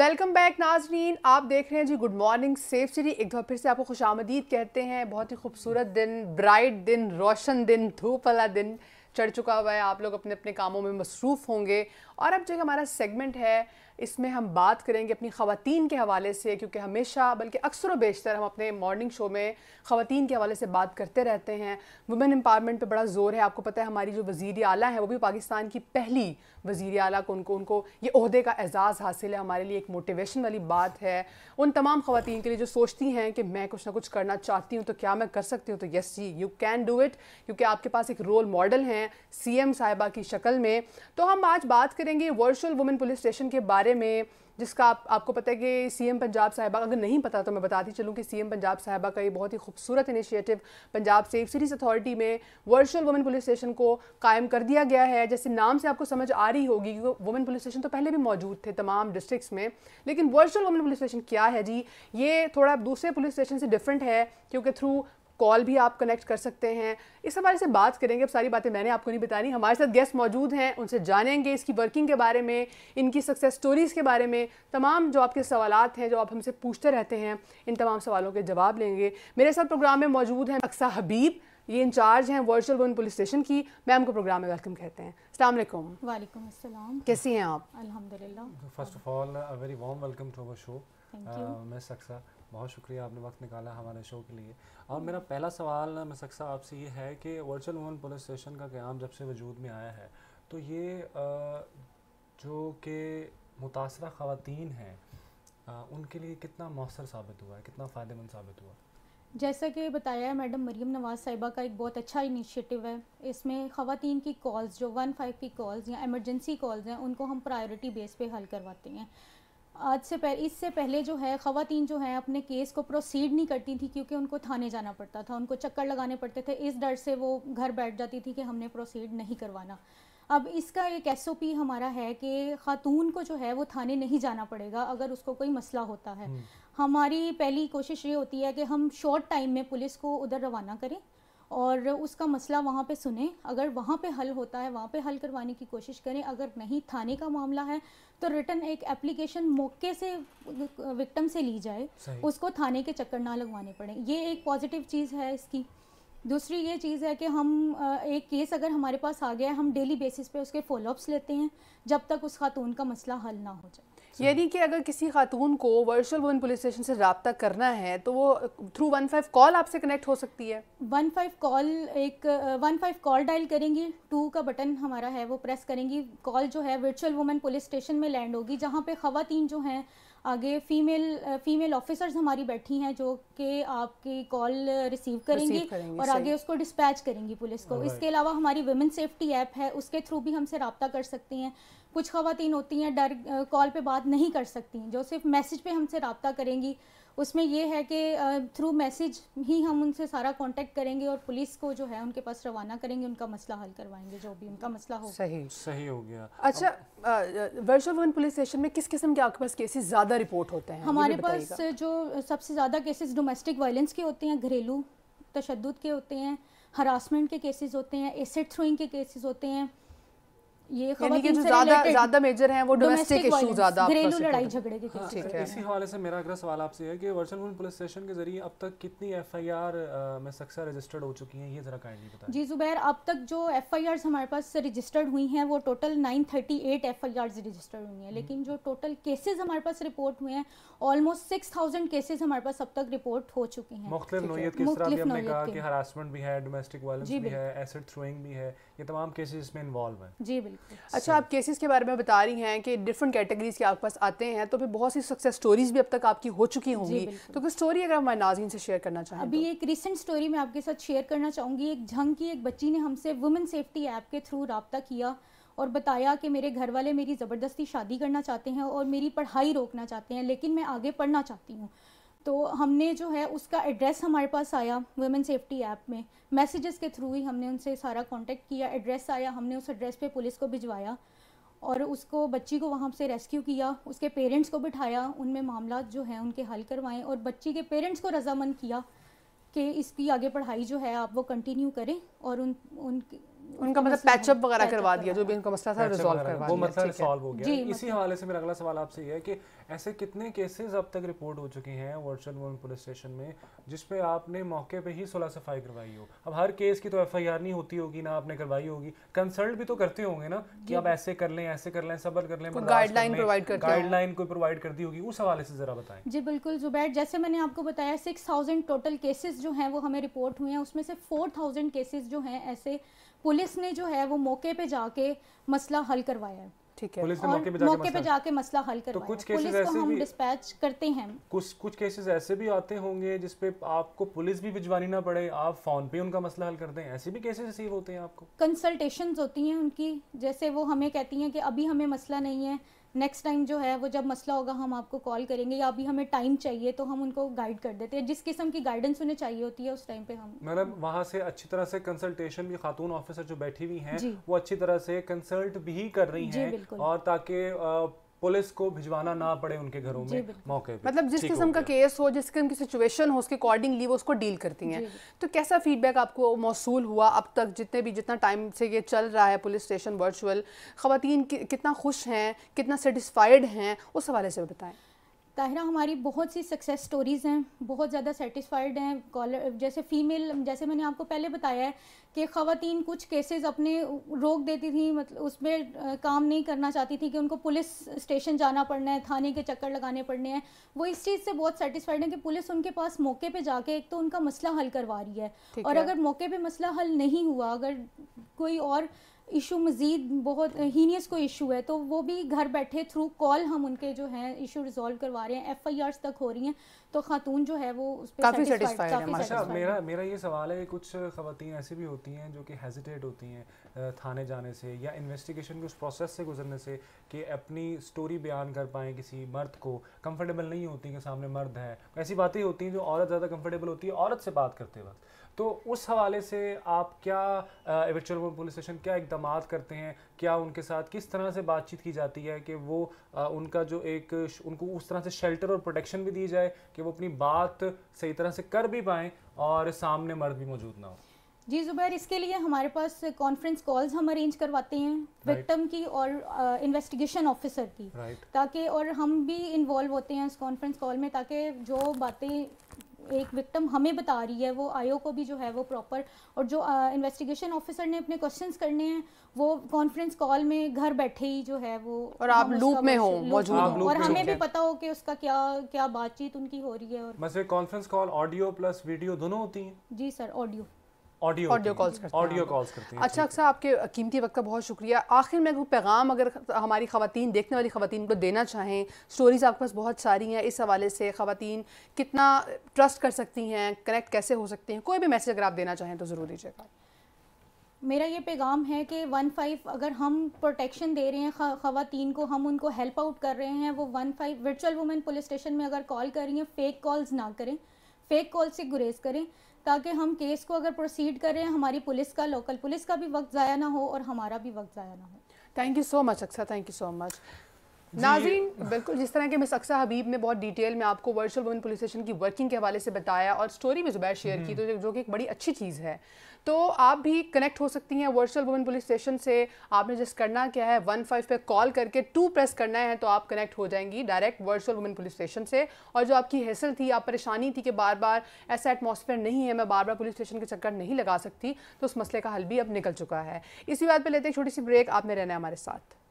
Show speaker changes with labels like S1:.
S1: Welcome back नाजरीन आप देख रहे हैं जी गुड मॉर्निंग सेफ सिटी एक बार फिर से आपको खुश आमदीद कहते हैं बहुत ही खूबसूरत दिन ब्राइट दिन रोशन दिन धूप वाला दिन चढ़ चुका हुआ है आप लोग अपने अपने कामों में मसरूफ़ होंगे और अब जो हमारा सेगमेंट है इसमें हम बात करेंगे अपनी खातन के हवाले से क्योंकि हमेशा बल्कि अक्सर बेशतर हम अपने मॉर्निंग शो में खातन के हवाले से बात करते रहते हैं वुमेन एम्पावरमेंट पे बड़ा जोर है आपको पता है हमारी जो वज़ी अला है वो भी पाकिस्तान की पहली वज़ी अली को उनको उनको ये अहदे का एजाज़ हासिल है हमारे लिए एक मोटिवेशन वाली बात है उन तमाम ख़वान के लिए जो सोचती हैं कि मैं कुछ ना कुछ करना चाहती हूँ तो क्या मैं कर सकती हूँ तो येस जी यू कैन डू इट क्योंकि आपके पास एक रोल मॉडल हैं सी एम साहिबा की शक्ल में तो हम आज बात करें करेंगे वर्चुअल वुमेन पुलिस स्टेशन के बारे में जिसका आप, आपको पता है कि सीएम पंजाब साहिबा अगर नहीं पता तो मैं बताती चलूं कि सीएम पंजाब साहिबा का ये बहुत ही खूबसूरत initiative Punjab safe cities authority में वर्चुअल वुमेन पुलिस स्टेशन को कायम कर दिया गया है जैसे नाम से आपको समझ आ रही होगी क्योंकि वुमेन पुलिस स्टेशन तो पहले भी मौजूद थे तमाम डिस्ट्रिक्स में लेकिन वर्चुअल वुमेन पुलिस स्टेशन क्या है जी ये थोड़ा दूसरे पुलिस स्टेशन से डिफरेंट है क्योंकि थ्रू कॉल भी आप कनेक्ट कर सकते हैं इस हमारे से बात करेंगे अब सारी बातें मैंने आपको नहीं बतानी हमारे साथ गेस्ट मौजूद हैं उनसे जानेंगे इसकी वर्किंग के बारे में इनकी सक्सेस स्टोरीज़ के बारे में तमाम जो आपके सवाल हैं जो आप हमसे पूछते रहते हैं इन तमाम सवालों के जवाब लेंगे मेरे साथ प्रोग्राम में मौजूद हैं अक्सा हबीब ये इंचार्ज हैं वर्चुअल वन पुलिस स्टेशन की मैम को प्रोग्राम में वेलकम कहते हैं अस्सलाम
S2: वालेकुम अस्सलाम
S1: कैसी हैं आप
S2: अल्हम्दुलिल्लाह
S3: first of all a very warm welcome to our show
S1: मैं
S3: सक्सा बहुत शुक्रिया आपने वक्त निकाला हमारे शो के लिए और मेरा पहला सवाल मसक साहब आपसे ये है कि वर्चुअल वुमन पुलिस स्टेशन का क्याम जब से वजूद में आया है तो ये जो कि मुतासर ख़वान हैं उनके लिए कितना मौसर साबित हुआ है कितना फ़ायदेमंद साबित हुआ
S2: जैसा कि बताया है मैडम मरीम नवाज़ साहिबा का एक बहुत अच्छा इनिशिएटिव है इसमें ख़वान की कॉल्स जो वन फाइव की कॉल्स या एमरजेंसी कॉल्स हैं उनको हम प्रायोरिटी बेस पे हल करवाते हैं आज से पहले इससे पहले जो है ख़वातीन जो है अपने केस को प्रोसीड नहीं करती थी क्योंकि उनको थाने जाना पड़ता था उनको चक्कर लगाने पड़ते थे इस डर से वो घर बैठ जाती थी कि हमने प्रोसीड नहीं करवाना अब इसका एक एस हमारा है कि खातून को जो है वो थाने नहीं जाना पड़ेगा अगर उसको कोई मसला होता है हम्म। हमारी पहली कोशिश ये होती है कि हम शॉर्ट टाइम में पुलिस को उधर रवाना करें और उसका मसला वहाँ पे सुने अगर वहाँ पे हल होता है वहाँ पे हल करवाने की कोशिश करें अगर नहीं थाने का मामला है तो रिटर्न एक एप्लीकेशन मौके से विक्टम से ली जाए उसको थाने के चक्कर ना लगवाने पड़े ये एक पॉजिटिव चीज़ है इसकी दूसरी ये चीज़ है कि हम एक केस अगर हमारे पास आ गया है हम डेली बेसिस पे उसके फॉलोअप्स लेते हैं जब तक उस खातून का मसला हल ना हो जाए यानी कि अगर किसी खातून को वर्चुअल वुमेन पुलिस स्टेशन से रबता करना है तो वो थ्रू वन फाइव कॉल आपसे कनेक्ट हो सकती है वन फाइव कॉल एक वन फाइव कॉल डायल करेंगी टू का बटन हमारा है वो प्रेस करेंगी कॉल जो है वर्चुअल वुमेन पुलिस स्टेशन में लैंड होगी जहाँ पे खातन जो हैं आगे फीमेल फीमेल ऑफिसर्स हमारी बैठी हैं जो कि आपकी कॉल रिसीव करेंगी, और आगे उसको डिस्पैच करेंगी पुलिस को इसके अलावा हमारी वुमेन सेफ्टी ऐप है उसके थ्रू भी हमसे रबता कर सकती हैं कुछ खातन होती हैं डर कॉल पे बात नहीं कर सकती जो सिर्फ मैसेज पे हमसे रबता करेंगी उसमें यह है कि थ्रू मैसेज ही हम उनसे सारा कांटेक्ट करेंगे और पुलिस को जो है उनके पास रवाना करेंगे उनका मसला हल करवाएंगे जो भी उनका मसला हो
S1: सही सही हो गया अच्छा वर्षा वन पुलिस स्टेशन में किस किस्म के आपके पास केसेस ज़्यादा रिपोर्ट होते हैं हमारे पास
S2: जो सबसे ज़्यादा केसेस डोमेस्टिक वायलेंस के होते हैं घरेलू तशद के होते हैं हरासमेंट के केसेज होते हैं एसिड थ्रोइंग के केसेज होते हैं ये ज्यादा ज्यादा मेजर हैं वो डोमेस्टिक इशू ज्यादा घरेलू लड़ाई झगड़े के हाँ, ठीक है इसी
S3: हवाले से मेरा अगला सवाल आपसे है कि पुलिस स्टेशन के जरिए अब तक कितनी एफआईआर में सक्सेस रजिस्टर्ड हो चुकी हैं ये जरा काइंडली बताएं जी
S2: जुबैर अब तक जो हमारे पास रजिस्टर्ड हुई हैं वो टोटल 938 रजिस्टर्ड हुई हैं लेकिन जो टोटल केसेस हमारे पास रिपोर्ट हुए हैं ऑलमोस्ट 6000 केसेस हमारे पास अब तक रिपोर्ट हो चुके
S3: हैं ये तमाम केसेस इसमें इन्वॉल्व हैं
S1: जी बिल्कुल अच्छा आप केसेस के बारे में बता रही हैं कि डिफरेंट कैटेगरीज के आपके पास आते हैं तो फिर बहुत सी सक्सेस
S2: स्टोरीज भी अब तक आपकी हो चुकी होंगी तो कुछ स्टोरी अगर हमारे नाजीन से शेयर करना चाहें अभी तो। एक रिसेंट स्टोरी मैं आपके साथ शेयर करना चाहूँगी एक झंग की एक बच्ची ने हमसे वुमेन सेफ्टी ऐप के थ्रू रबता किया और बताया कि मेरे घर वाले मेरी ज़बरदस्ती शादी करना चाहते हैं और मेरी पढ़ाई रोकना चाहते हैं लेकिन मैं आगे पढ़ना चाहती हूँ तो हमने जो है उसका एड्रेस हमारे पास आया वुमेन सेफ्टी ऐप में मैसेजेस के थ्रू ही हमने उनसे सारा कांटेक्ट किया एड्रेस आया हमने उस एड्रेस पे पुलिस को भिजवाया और उसको बच्ची को वहाँ से रेस्क्यू किया उसके पेरेंट्स को बिठाया उनमें मामला जो है उनके हल करवाएं और बच्ची के पेरेंट्स को रजामंद किया कि इसकी आगे पढ़ाई जो है आप वो कंटिन्यू करें और उन उन उनका मतलब पैचअप वगैरह
S1: करवा दिया जो भी उनका मसला था रिजॉल्व करवा दिया वो मसला सॉल्व हो गया इसी
S3: हवाले से मेरा अगला सवाल आपसे ये है कि ऐसे कितने केसेस अब तक रिपोर्ट हो चुके हैं वर्चुअल वर्ल्ड पुलिस स्टेशन में जिसमें आपने मौके पे ही सोलह सफाई करवाई हो अब हर केस की तो एफआईआर नहीं होती होगी ना आपने करवाई होगी कंसल्ट भी तो करते होंगे ना कि आप ऐसे कर लें ऐसे कर लें सबर कर लें गाइडलाइन प्रोवाइड कर गाइडलाइन कोई प्रोवाइड कर दी होगी उस हवाले से ज़रा बताएं
S2: जी बिल्कुल जुबैर जैसे मैंने आपको बताया सिक्स टोटल केसेज जो है वो हमें रिपोर्ट हुए हैं उसमें से फोर केसेज जो हैं ऐसे पुलिस ने जो है वो मौके पर जाके मसला हल करवाया है ठीक है पुलिस ने मौके पे जाके, मौके पे जाके मसला हल कर तो कुछ केसेस ऐसे हम डिस्पैच करते हैं
S3: कुछ कुछ केसेस ऐसे भी आते होंगे जिसपे आपको पुलिस भी भिजवानी ना पड़े आप फोन पे उनका मसला हल करते हैं ऐसे भी केसेस रिसीव होते हैं आपको
S2: कंसल्टेशन होती हैं उनकी जैसे वो हमें कहती हैं कि अभी हमें मसला नहीं है नेक्स्ट टाइम जो है वो जब मसला होगा हम आपको कॉल करेंगे या अभी हमें टाइम चाहिए तो हम उनको गाइड कर देते हैं जिस किस्म की गाइडेंस उन्हें चाहिए होती है उस टाइम पे हम
S3: मैडम वहाँ से अच्छी तरह से कंसल्टेशन भी खातून ऑफिसर जो बैठी हुई हैं वो अच्छी तरह से कंसल्ट भी कर रही हैं और ताकि पुलिस को भिजवाना ना पड़े उनके घरों में मौके पे मतलब जिस किस्म का
S1: केस हो जिस किस्म की सिचुएशन हो उसके अकॉर्डिंगली वो उसको डील करती हैं तो कैसा फीडबैक आपको मौसू हुआ अब तक जितने भी जितना टाइम से ये चल रहा है पुलिस स्टेशन वर्चुअल ख़वान कितना खुश हैं कितना सेटिस्फाइड हैं उस हवाले से बताएं
S2: ताहिरा हमारी बहुत सी सक्सेस स्टोरीज़ हैं बहुत ज़्यादा सेटिस्फाइड हैं कॉलर जैसे फ़ीमेल जैसे मैंने आपको पहले बताया है कि ख़वान कुछ केसेस अपने रोक देती थी मतलब उसमें काम नहीं करना चाहती थी कि उनको पुलिस स्टेशन जाना पड़ना है थाने के चक्कर लगाने पड़ने हैं वो इस चीज़ से बहुत सेटिस्फाइड है कि पुलिस उनके पास मौके पर जाके एक तो उनका मसला हल करवा रही है और है। अगर मौके पर मसला हल नहीं हुआ अगर कोई और इशू मज़ीद बहुत हीनियस कोई इशू है तो वो भी घर बैठे थ्रू कॉल हम उनके जो हैं इशू रिजॉल्व करवा रहे हैं एफ आई आर्स तक हो रही हैं तो खातून जो है वो उस पर काफ़ी सेटिस्फाइड है माशा मेरा
S3: मेरा ये सवाल है कुछ ख़वातीन ऐसी भी होती हैं जो कि हेजिटेट होती हैं थाने जाने से या इन्वेस्टिगेशन के उस प्रोसेस से गुजरने से कि अपनी स्टोरी बयान कर पाएँ किसी मर्द को कम्फर्टेबल नहीं होती कि सामने मर्द है ऐसी बातें होती हैं जो औरत ज़्यादा कम्फर्टेबल होती है औरत से बात करते वक्त तो उस हवाले से आप क्या एवेचुअल पुलिस स्टेशन क्या एकदम इकदाम करते हैं क्या उनके साथ किस तरह से बातचीत की जाती है कि वो आ, उनका जो एक उनको उस तरह से शेल्टर और प्रोटेक्शन भी दी जाए कि वो अपनी बात सही तरह से कर भी पाएँ और सामने मर्द भी मौजूद ना हो
S2: जी ज़ुबैर इसके लिए हमारे पास कॉन्फ्रेंस कॉल्स हम अरेंज करवाते हैं विक्टम right. की और इन्वेस्टिगेशन uh, ऑफिसर की right. ताकि और हम भी इन्वॉल्व होते हैं इस कॉन्फ्रेंस कॉल में ताकि जो बातें एक विक्टम हमें बता रही है वो आयो को भी जो है वो प्रॉपर और जो इन्वेस्टिगेशन ऑफिसर ने अपने क्वेश्चंस करने हैं वो कॉन्फ्रेंस कॉल में घर बैठे ही जो है वो और आप लूप
S3: में हो मौजूद हो और हमें भी
S2: पता हो कि उसका क्या क्या बातचीत उनकी हो रही है
S3: और conference call audio plus video दोनों होती है
S2: जी sir audio
S3: audio audio calls करते ऑडियो कॉल्स करते हैं अच्छा
S2: अक्सर आपके कीमती वक्त का बहुत शुक्रिया
S1: आखिर में वो पैगाम अगर हमारी खातन देखने वाली खातन को देना चाहें स्टोरीज आपके पास बहुत सारी हैं इस हवाले से खातन कितना ट्रस्ट कर सकती हैं कनेक्ट कैसे हो सकती हैं कोई भी मैसेज अगर आप देना चाहें तो ज़रूर दीजिएगा
S2: मेरा ये पैगाम है कि वन फाइव अगर हम प्रोटेक्शन दे रहे हैं खातन को हम उनको हेल्प आउट कर रहे हैं वो one five virtual women police station में अगर कॉल कर रही हैं फ़ेक कॉल्स ना करें फ़ेक कॉल से गुरेज करें ताकि हम केस को अगर प्रोसीड करें हमारी पुलिस का लोकल पुलिस का भी वक्त ज़ाया ना हो और हमारा भी वक्त ज़ाया ना हो थैंक यू सो मच अक्सर thank you so much
S1: Nazeen बिल्कुल जिस तरह के मिस अक्सा हबीब ने बहुत डिटेल में आपको वर्चुअल वुमेन पुलिस स्टेशन की वर्किंग के हवाले से बताया और स्टोरी भी जुबैर शेयर की हम्म। तो जो कि एक बड़ी अच्छी चीज़ है तो आप भी कनेक्ट हो सकती हैं वर्चुअल वुमेन पुलिस स्टेशन से आपने जस्ट करना क्या है वन फाइव पर कॉल करके टू प्रेस करना है तो आप कनेक्ट हो जाएंगी direct virtual women police station से और जो आपकी हैसल थी आप परेशानी थी कि बार बार ऐसा एटमोसफेयर नहीं है मैं बार बार पुलिस स्टेशन के चक्कर नहीं लगा सकती तो उस मसले का हल भी अब निकल चुका है इसी बात पर लेते हैं छोटी सी ब्रेक आपने रहना है हमारे साथ